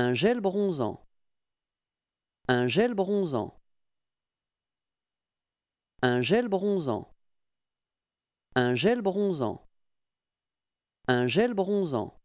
Un gel bronzant. Un gel bronzant. Un gel bronzant. Un gel bronzant. Un gel bronzant.